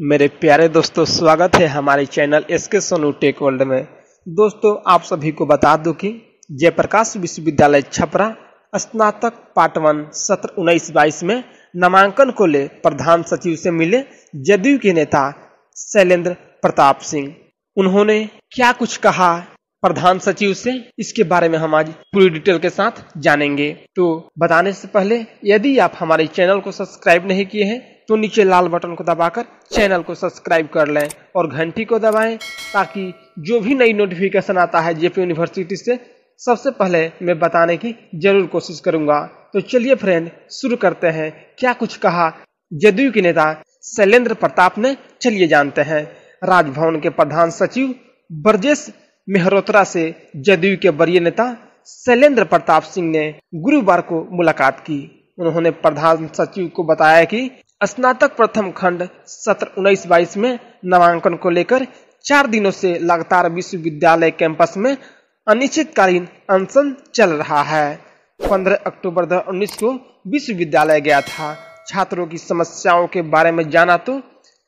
मेरे प्यारे दोस्तों स्वागत है हमारे चैनल एस के सोनू टेक वर्ल्ड में दोस्तों आप सभी को बता दूं कि जयप्रकाश विश्वविद्यालय छपरा स्नातक पार्ट वन सत्र उन्नीस बाईस में नामांकन को ले प्रधान सचिव से मिले जदयू के नेता शैलेंद्र प्रताप सिंह उन्होंने क्या कुछ कहा प्रधान सचिव से इसके बारे में हम आज पूरी डिटेल के साथ जानेंगे तो बताने से पहले यदि आप हमारे चैनल को सब्सक्राइब नहीं किए हैं तो नीचे लाल बटन को दबाकर चैनल को सब्सक्राइब कर लें और घंटी को दबाएं ताकि जो भी नई नोटिफिकेशन आता है जेपी यूनिवर्सिटी से सबसे पहले मैं बताने की जरूर कोशिश करूंगा तो चलिए फ्रेंड शुरू करते हैं क्या कुछ कहा जदयू के नेता शैलेंद्र प्रताप ने चलिए जानते हैं राजभवन के प्रधान सचिव ब्रजेश मेहरोत्रा से जदयू के वरीय नेता शैलेंद्र प्रताप सिंह ने गुरुवार को मुलाकात की उन्होंने प्रधान सचिव को बताया कि स्नातक प्रथम खंड सत्र उन्नीस बाईस में नामांकन को लेकर चार दिनों से लगातार विश्वविद्यालय कैंपस में अनिश्चितकालीन अनशन चल रहा है 15 अक्टूबर दो उन्नीस को विश्वविद्यालय गया था छात्रों की समस्याओं के बारे में जाना तो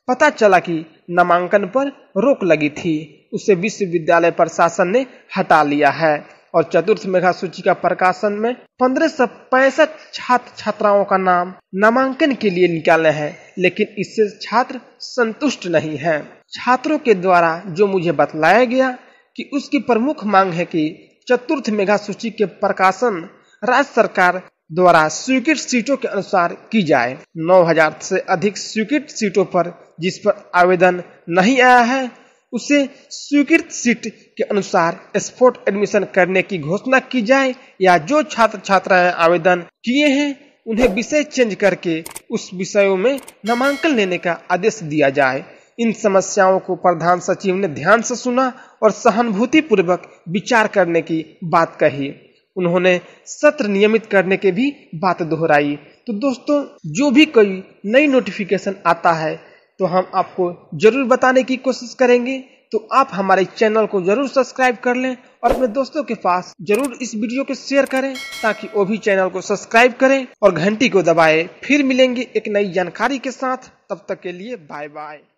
पता चला कि नामांकन पर रोक लगी थी उसे विश्वविद्यालय प्रशासन ने हटा लिया है और चतुर्थ मेघा सूची का प्रकाशन में पंद्रह सौ पैंसठ छात्र छात्राओं का नाम नामांकन के लिए निकाले हैं लेकिन इससे छात्र संतुष्ट नहीं है छात्रों के द्वारा जो मुझे बतलाया गया कि उसकी प्रमुख मांग है कि चतुर्थ मेघा सूची के प्रकाशन राज्य सरकार द्वारा स्वीकृत सीटों के अनुसार की जाए 9000 से अधिक स्वीकृत सीटों पर जिस पर आवेदन नहीं आया है उसे स्वीकृत सीट के अनुसार स्पोर्ट एडमिशन करने की घोषणा की जाए या जो छात्र छात्राएं आवेदन किए हैं उन्हें विषय चेंज करके उस विषयों में नामांकन लेने का आदेश दिया जाए इन समस्याओं को प्रधान सचिव ने ध्यान से सुना और सहानुभूति पूर्वक विचार करने की बात कही उन्होंने सत्र नियमित करने के भी बात दोहराई तो दोस्तों जो भी कोई नई नोटिफिकेशन आता है तो हम आपको जरूर बताने की कोशिश करेंगे तो आप हमारे चैनल को जरूर सब्सक्राइब कर लें और अपने दोस्तों के पास जरूर इस वीडियो को शेयर करें ताकि वो भी चैनल को सब्सक्राइब करें और घंटी को दबाएं फिर मिलेंगे एक नई जानकारी के साथ तब तक के लिए बाय बाय